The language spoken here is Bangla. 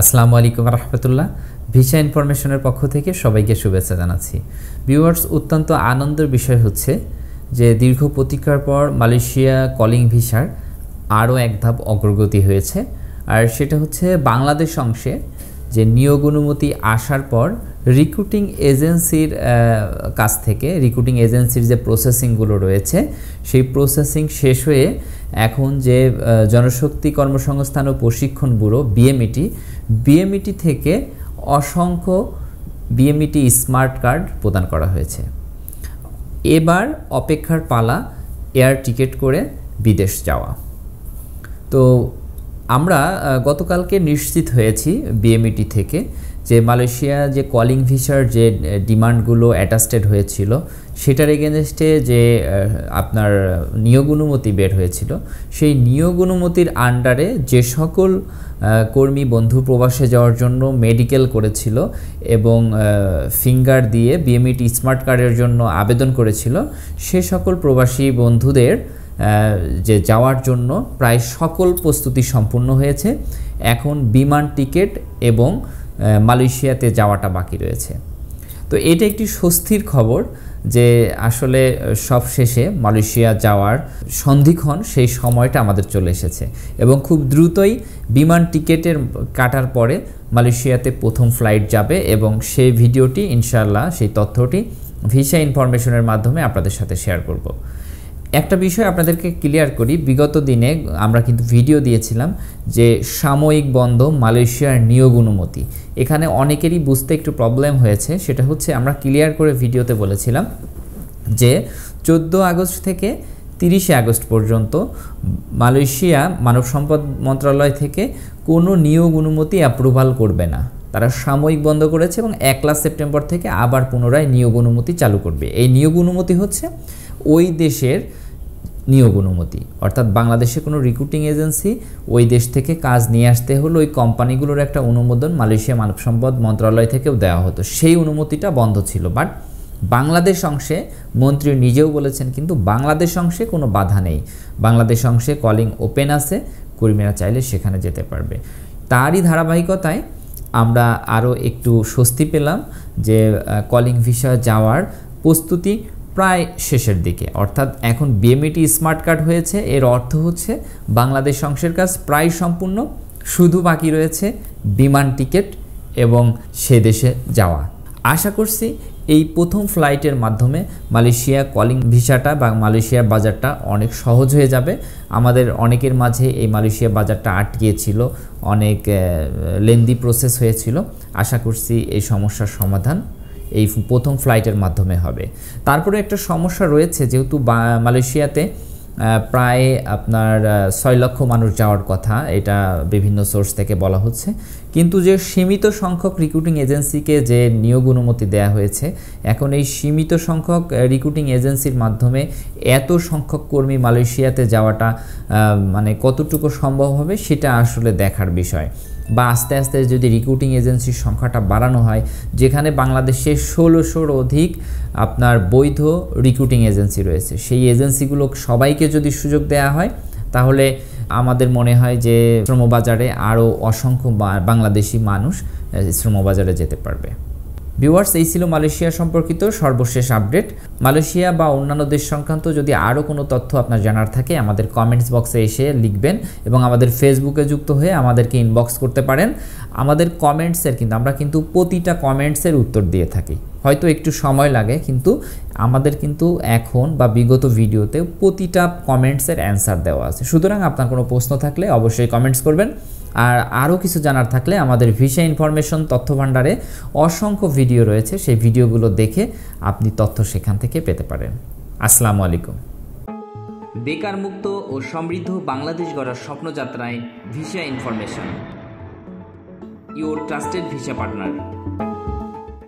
আসসালামু আলাইকুম রহমতুল্লাহ ভিসা ইনফরমেশনের পক্ষ থেকে সবাইকে শুভেচ্ছা জানাচ্ছি ভিউয়ার্স অত্যন্ত আনন্দের বিষয় হচ্ছে যে দীর্ঘ প্রতীক্ষার পর মালয়েশিয়া কলিং ভিসার আরও এক ধাপ অগ্রগতি হয়েছে আর সেটা হচ্ছে বাংলাদেশ অংশে যে নিয়োগ অনুমতি আসার পর রিক্রুটিং এজেন্সির কাছ থেকে রিক্রুটিং এজেন্সির যে প্রসেসিংগুলো রয়েছে সেই প্রসেসিং শেষ হয়ে এখন যে জনশক্তি কর্মসংস্থান ও প্রশিক্ষণ bureau BMET BMET e e থেকে অসংখ্য বিএমইটি e স্মার্ট কার্ড প্রদান করা হয়েছে এবার অপেক্ষার পালা এয়ার টিকিট করে বিদেশ যাওয়া তো আমরা গতকালকে নিশ্চিত হয়েছি বিএমইটি থেকে যে মালয়েশিয়া যে কলিং ভিসার যে ডিমান্ডগুলো অ্যাটাস্টেড হয়েছিল সেটার এগেনস্টে যে আপনার নিয়োগ অনুমতি বের হয়েছিল সেই নিয়োগ অনুমতির আন্ডারে যে সকল কর্মী বন্ধু প্রবাসে যাওয়ার জন্য মেডিকেল করেছিল এবং ফিঙ্গার দিয়ে বিএমইটি স্মার্ট কার্ডের জন্য আবেদন করেছিল সে সকল প্রবাসী বন্ধুদের যে যাওয়ার জন্য প্রায় সকল প্রস্তুতি সম্পূর্ণ হয়েছে এখন বিমান টিকিট এবং মালয়েশিয়াতে যাওয়াটা বাকি রয়েছে তো এটা একটি স্বস্তির খবর যে আসলে সব শেষে মালয়েশিয়া যাওয়ার সন্ধিক্ষণ সেই সময়টা আমাদের চলে এসেছে এবং খুব দ্রুতই বিমান টিকেটের কাটার পরে মালয়েশিয়াতে প্রথম ফ্লাইট যাবে এবং সেই ভিডিওটি ইনশাল্লাহ সেই তথ্যটি ভিসা ইনফরমেশনের মাধ্যমে আপনাদের সাথে শেয়ার করব একটা বিষয় আপনাদেরকে ক্লিয়ার করি বিগত দিনে আমরা কিন্তু ভিডিও দিয়েছিলাম যে সাময়িক বন্ধ মালয়েশিয়ার নিয়োগ অনুমতি এখানে অনেকেরই বুঝতে একটু প্রবলেম হয়েছে সেটা হচ্ছে আমরা ক্লিয়ার করে ভিডিওতে বলেছিলাম যে চোদ্দো আগস্ট থেকে তিরিশে আগস্ট পর্যন্ত মালয়েশিয়া মানব সম্পদ মন্ত্রণালয় থেকে কোনো নিয়োগ অনুমতি অ্যাপ্রুভাল করবে না তারা সাময়িক বন্ধ করেছে এবং একলা সেপ্টেম্বর থেকে আবার পুনরায় নিয়োগ অনুমতি চালু করবে এই নিয়োগ অনুমতি হচ্ছে ওই দেশের নিয়োগ অনুমতি অর্থাৎ বাংলাদেশে কোনো রিক্রুটিং এজেন্সি ওই দেশ থেকে কাজ নিয়ে আসতে হলে ওই কোম্পানিগুলোর একটা অনুমোদন মালয়েশিয়া মানব সম্পদ মন্ত্রণালয় থেকেও দেওয়া হতো সেই অনুমতিটা বন্ধ ছিল বাট বাংলাদেশ অংশে মন্ত্রী নিজেও বলেছেন কিন্তু বাংলাদেশ অংশে কোনো বাধা নেই বাংলাদেশ অংশে কলিং ওপেন আছে কর্মীরা চাইলে সেখানে যেতে পারবে তারই ধারাবাহিকতায় আমরা আরও একটু স্বস্তি পেলাম যে কলিং ভিসা যাওয়ার প্রস্তুতি প্রায় শেষের দিকে অর্থাৎ এখন বিএমইটি স্মার্ট কার্ড হয়েছে এর অর্থ হচ্ছে বাংলাদেশ অংশের কাজ প্রায় সম্পূর্ণ শুধু বাকি রয়েছে বিমান টিকিট এবং সে দেশে যাওয়া আশা করছি এই প্রথম ফ্লাইটের মাধ্যমে মালয়েশিয়া কলিং ভিসাটা বা মালয়েশিয়ার বাজারটা অনেক সহজ হয়ে যাবে আমাদের অনেকের মাঝে এই মালয়েশিয়া বাজারটা আটকিয়েছিল অনেক লেন্দি প্রসেস হয়েছিল আশা করছি এই সমস্যার সমাধান এই প্রথম ফ্লাইটের মাধ্যমে হবে তারপরে একটা সমস্যা রয়েছে যেহেতু মালয়েশিয়াতে প্রায় আপনার ছয় লক্ষ মানুষ যাওয়ার কথা এটা বিভিন্ন সোর্স থেকে বলা হচ্ছে কিন্তু যে সীমিত সংখ্যক রিক্রুটিং এজেন্সিকে যে নিয়োগ অনুমতি দেওয়া হয়েছে এখন এই সীমিত সংখ্যক রিক্রুটিং এজেন্সির মাধ্যমে এত সংখ্যক কর্মী মালয়েশিয়াতে যাওয়াটা মানে কতটুকু সম্ভব হবে সেটা আসলে দেখার বিষয় বা আস্তে আস্তে যদি রিক্রুটিং এজেন্সির সংখ্যাটা বাড়ানো হয় যেখানে বাংলাদেশে ষোলোশোর অধিক আপনার বৈধ রিক্রুটিং এজেন্সি রয়েছে সেই এজেন্সিগুলো সবাইকে যদি সুযোগ দেওয়া হয় তাহলে আমাদের মনে হয় যে শ্রমবাজারে আরও অসংখ্য বাংলাদেশি মানুষ শ্রমবাজারে যেতে পারবে ভিউয়ার্স এই ছিল মালয়েশিয়া সম্পর্কিত সর্বশেষ আপডেট মালয়েশিয়া বা অন্যান্য দেশ সংক্রান্ত যদি আরও কোনো তথ্য আপনার জানার থাকে আমাদের কমেন্টস বক্সে এসে লিখবেন এবং আমাদের ফেসবুকে যুক্ত হয়ে আমাদেরকে ইনবক্স করতে পারেন আমাদের কমেন্টসের কিন্তু আমরা কিন্তু প্রতিটা কমেন্টসের উত্তর দিয়ে থাকি হয়তো একটু সময় লাগে কিন্তু আমাদের কিন্তু এখন বা বিগত ভিডিওতে প্রতিটা কমেন্টসের অ্যান্সার দেওয়া আছে সুতরাং আপনার কোনো প্রশ্ন থাকলে অবশ্যই কমেন্টস করবেন আর আরও কিছু জানার থাকলে আমাদের ভিসা ইনফরমেশন তথ্য ভাণ্ডারে অসংখ্য ভিডিও রয়েছে সেই ভিডিওগুলো দেখে আপনি তথ্য সেখান থেকে পেতে পারেন আসসালামু আলাইকুম বেকার মুক্ত ও সমৃদ্ধ বাংলাদেশ গড়ার স্বপ্নযাত্রায় visa information your trusted visa partner